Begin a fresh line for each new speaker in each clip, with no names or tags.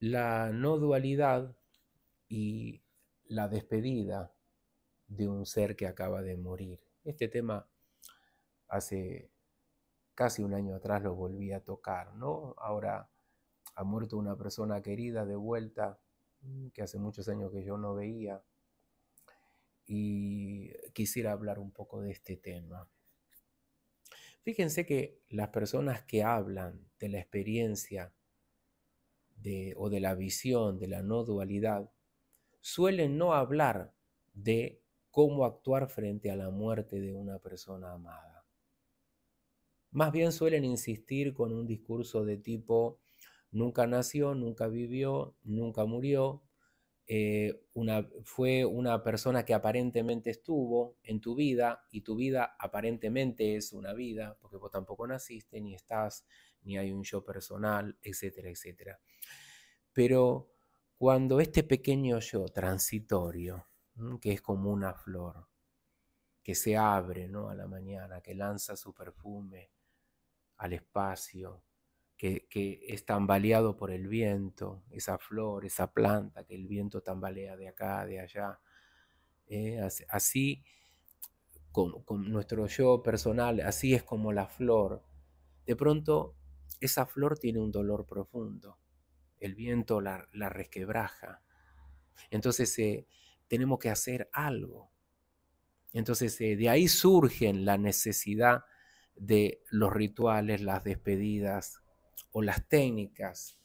la no dualidad y la despedida de un ser que acaba de morir. Este tema hace casi un año atrás lo volví a tocar, ¿no? Ahora ha muerto una persona querida de vuelta mm, que hace muchos años que yo no veía y quisiera hablar un poco de este tema. Fíjense que las personas que hablan de la experiencia o de la visión, de la no dualidad, suelen no hablar de cómo actuar frente a la muerte de una persona amada. Más bien suelen insistir con un discurso de tipo, nunca nació, nunca vivió, nunca murió, eh, una, fue una persona que aparentemente estuvo en tu vida y tu vida aparentemente es una vida, porque vos tampoco naciste ni estás ni hay un yo personal, etcétera, etcétera. Pero cuando este pequeño yo transitorio, que es como una flor, que se abre ¿no? a la mañana, que lanza su perfume al espacio, que, es tambaleado por el viento, esa flor, esa planta que el viento tambalea de acá, de allá. ¿eh? así, con, nuestro yo personal, así es como la flor. De pronto esa flor tiene un dolor profundo. El viento la, resquebraja. Entonces eh, tenemos que hacer algo. Entonces eh, de ahí surgen la necesidad de los rituales, las despedidas o las técnicas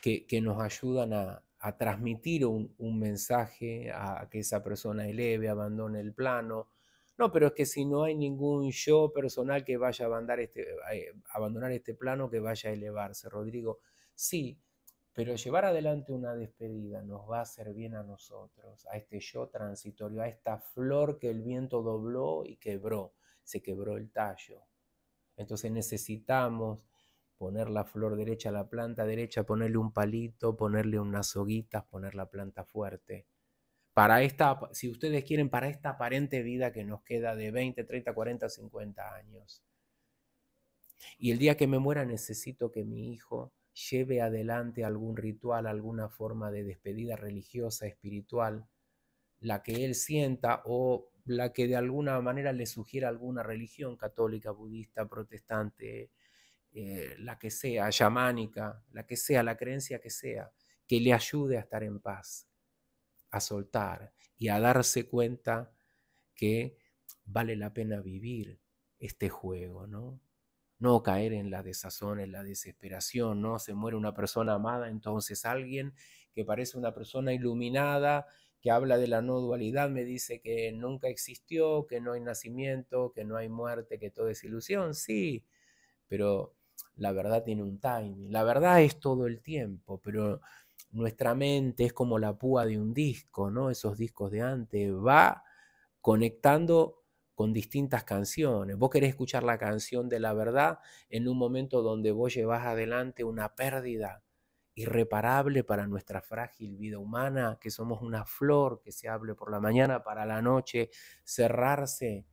que, nos ayudan a, transmitir un, mensaje, a, a que esa persona eleve, abandone el plano, no, pero es que si no hay ningún yo personal que vaya a abandonar este, eh, abandonar este plano, que vaya a elevarse, Rodrigo. Sí, pero llevar adelante una despedida nos va a hacer bien a nosotros, a este yo transitorio, a esta flor que el viento dobló y quebró, se quebró el tallo. Entonces necesitamos poner la flor derecha a la planta derecha, ponerle un palito, ponerle unas hoguitas, poner la planta fuerte para esta, si ustedes quieren, para esta aparente vida que nos queda de 20, 30, 40, 50 años. Y el día que me muera necesito que mi hijo lleve adelante algún ritual, alguna forma de despedida religiosa, espiritual, la que él sienta o la que de alguna manera le sugiera alguna religión católica, budista, protestante, eh, la que sea, yamánica, la que sea, la creencia que sea, que le ayude a estar en paz, a soltar y a darse cuenta que vale la pena vivir este juego, ¿no? No caer en la desazón, en la desesperación, ¿no? Se muere una persona amada, entonces alguien que parece una persona iluminada, que habla de la no dualidad, me dice que nunca existió, que no hay nacimiento, que no hay muerte, que todo es ilusión, sí, pero la verdad tiene un timing, la verdad es todo el tiempo, pero nuestra mente es como la púa de un disco, ¿no? Esos discos de antes, va conectando con distintas canciones. Vos querés escuchar la canción de la verdad en un momento donde vos llevas adelante una pérdida irreparable para nuestra frágil vida humana, que somos una flor que se hable por la mañana para la noche, cerrarse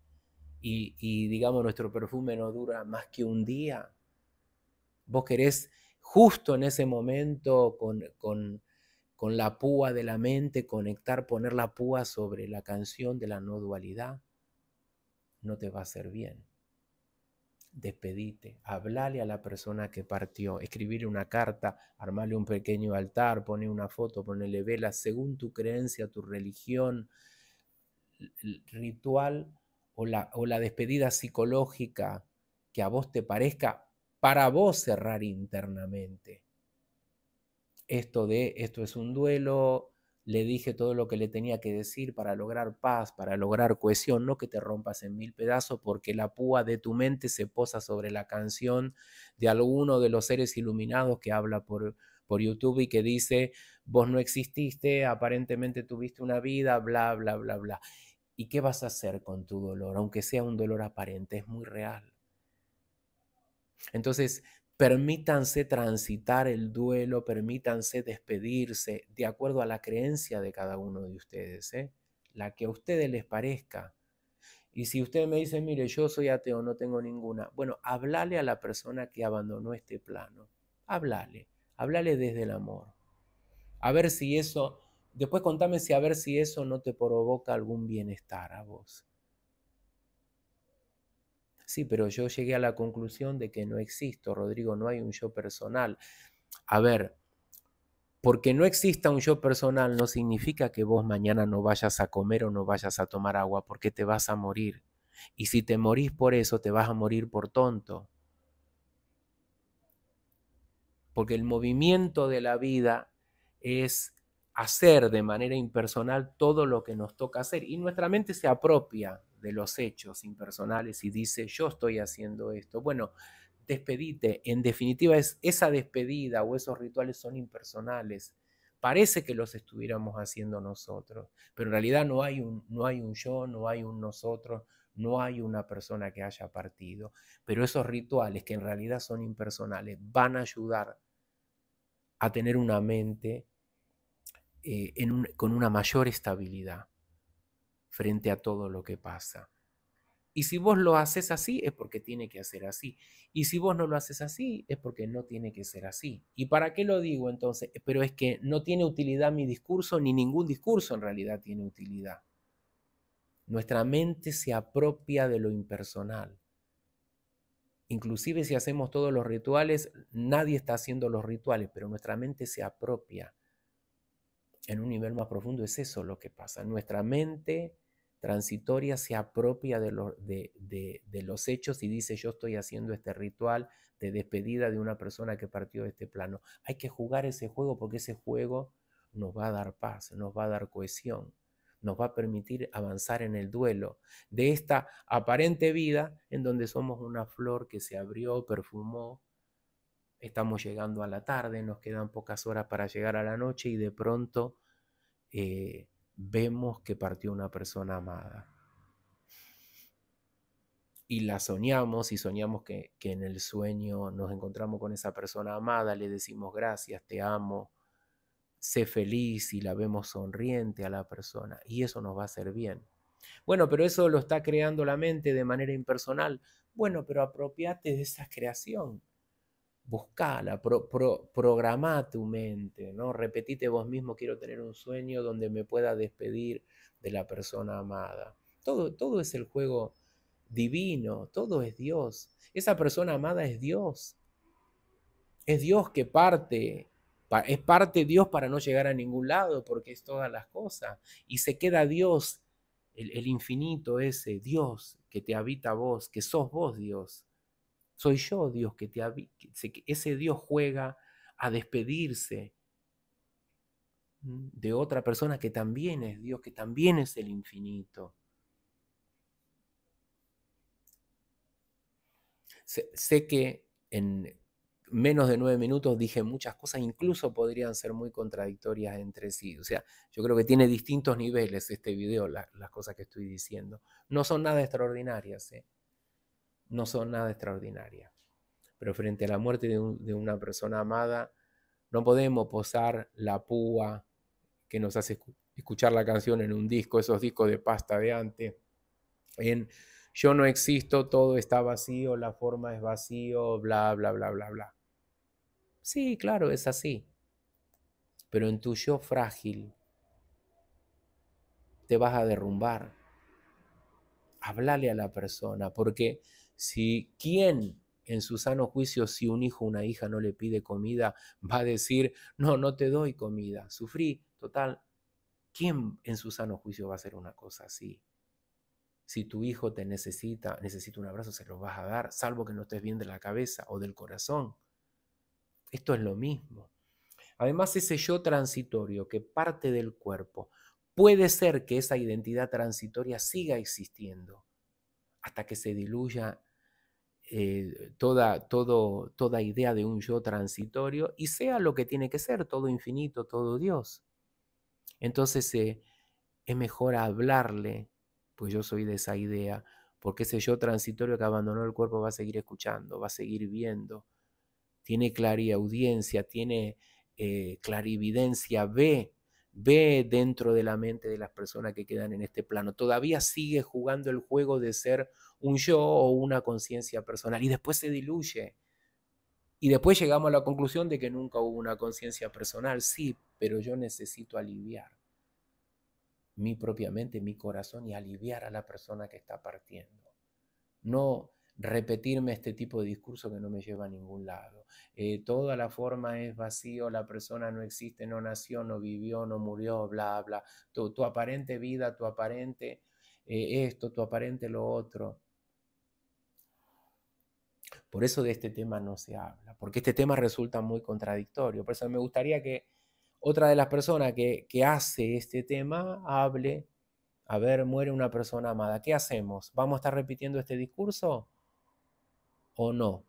y, y digamos nuestro perfume no dura más que un día. Vos querés justo en ese momento con, la púa de la mente, conectar, poner la púa sobre la canción de la no dualidad, no te va a hacer bien. Despedite, hablale a la persona que partió, escribirle una carta, armarle un pequeño altar, pone una foto, ponele vela, según tu creencia, tu religión, ritual o la, o la despedida psicológica que a vos te parezca, para vos cerrar internamente. Esto de, esto es un duelo, le dije todo lo que le tenía que decir para lograr paz, para lograr cohesión, no que te rompas en mil pedazos porque la púa de tu mente se posa sobre la canción de alguno de los seres iluminados que habla por, por YouTube y que dice, vos no exististe, aparentemente tuviste una vida, bla, bla, bla, bla. ¿Y qué vas a hacer con tu dolor? Aunque sea un dolor aparente, es muy real. Entonces, permítanse transitar el duelo, permítanse despedirse de acuerdo a la creencia de cada uno de ustedes, ¿eh? la que a ustedes les parezca. Y si usted me dice, mire, yo soy ateo, no tengo ninguna, bueno, hablale a la persona que abandonó este plano, háblale, hablale desde el amor. A ver si eso, después contame si a ver si eso no te provoca algún bienestar a vos. Sí, pero yo llegué a la conclusión de que no existo, Rodrigo, no hay un yo personal. A ver, porque no exista un yo personal no significa que vos mañana no vayas a comer o no vayas a tomar agua, porque te vas a morir. Y si te morís por eso, te vas a morir por tonto. Porque el movimiento de la vida es hacer de manera impersonal todo lo que nos toca hacer. Y nuestra mente se apropia de los hechos impersonales y dice, yo estoy haciendo esto. Bueno, despedite. En definitiva, es, esa despedida o esos rituales son impersonales. Parece que los estuviéramos haciendo nosotros, pero en realidad no hay un, no hay un yo, no hay un nosotros, no hay una persona que haya partido. Pero esos rituales, que en realidad son impersonales, van a ayudar a tener una mente eh, con una mayor estabilidad frente a todo lo que pasa. Y si vos lo haces así, es porque tiene que hacer así. Y si vos no lo haces así, es porque no tiene que ser así. ¿Y para qué lo digo entonces? Pero es que no tiene utilidad mi discurso, ni ningún discurso en realidad tiene utilidad. Nuestra mente se apropia de lo impersonal. Inclusive si hacemos todos los rituales, nadie está haciendo los rituales, pero nuestra mente se apropia. En un nivel más profundo es eso lo que pasa. Nuestra mente transitoria se apropia de, de, los hechos y dice yo estoy haciendo este ritual de despedida de una persona que partió de este plano. Hay que jugar ese juego porque ese juego nos va a dar paz, nos va a dar cohesión, nos va a permitir avanzar en el duelo de esta aparente vida en donde somos una flor que se abrió, perfumó, estamos llegando a la tarde, nos quedan pocas horas para llegar a la noche y de pronto... Eh, vemos que partió una persona amada. Y la soñamos y soñamos que, en el sueño nos encontramos con esa persona amada, le decimos gracias, te amo, sé feliz y la vemos sonriente a la persona. Y eso nos va a hacer bien. Bueno, pero eso lo está creando la mente de manera impersonal. Bueno, pero apropiate de esa creación buscala, pro, programa tu mente, ¿no? Repetite vos mismo, quiero tener un sueño donde me pueda despedir de la persona amada. Todo, todo es el juego divino, todo es Dios. Esa persona amada es Dios. Es Dios que parte, es parte Dios para no llegar a ningún lado, porque es todas las cosas. Y se queda Dios, el, infinito ese, Dios que te habita vos, que sos vos Dios soy yo, Dios, que te que ese Dios juega a despedirse mm, de otra persona que también es Dios, que también es el infinito. Sé, que en menos de nueve minutos dije muchas cosas, incluso podrían ser muy contradictorias entre sí. O sea, yo creo que tiene distintos niveles este video, las cosas que estoy diciendo. No son nada extraordinarias. ¿eh? no son nada extraordinarias. Pero frente a la muerte de, una persona amada, no podemos posar la púa que nos hace escuchar la canción en un disco, esos discos de pasta de antes, en yo no existo, todo está vacío, la forma es vacío, bla, bla, bla, bla, bla. Sí, claro, es así. Pero en tu yo frágil te vas a derrumbar. Hablale a la persona, porque si quién en su sano juicio, si un hijo o una hija no le pide comida, va a decir, no, no te doy comida, sufrí, total. ¿Quién en su sano juicio va a hacer una cosa así? Si tu hijo te necesita, necesita un abrazo, se lo vas a dar, salvo que no estés bien de la cabeza o del corazón. Esto es lo mismo. Además, ese yo transitorio que parte del cuerpo, puede ser que esa identidad transitoria siga existiendo hasta que se diluya eh, toda, todo, toda idea de un yo transitorio y sea lo que tiene que ser, todo infinito, todo Dios. Entonces eh, es mejor hablarle, pues yo soy de esa idea, porque ese yo transitorio que abandonó el cuerpo va a seguir escuchando, va a seguir viendo, tiene audiencia tiene eh, clarividencia, ve ve dentro de la mente de las personas que quedan en este plano. Todavía sigue jugando el juego de ser un yo o una conciencia personal y después se diluye. Y después llegamos a la conclusión de que nunca hubo una conciencia personal, sí, pero yo necesito aliviar mi propia mente, mi corazón y aliviar a la persona que está partiendo. No repetirme este tipo de discurso que no me lleva a ningún lado. Eh, toda la forma es vacío, la persona no existe, no nació, no vivió, no murió, bla, bla. Tu, aparente vida, tu aparente eh, esto, tu aparente lo otro. Por eso de este tema no se habla, porque este tema resulta muy contradictorio. Por eso me gustaría que otra de las personas que hace este tema hable, a ver, muere una persona amada, ¿qué hacemos? ¿Vamos a estar repitiendo este discurso? o no.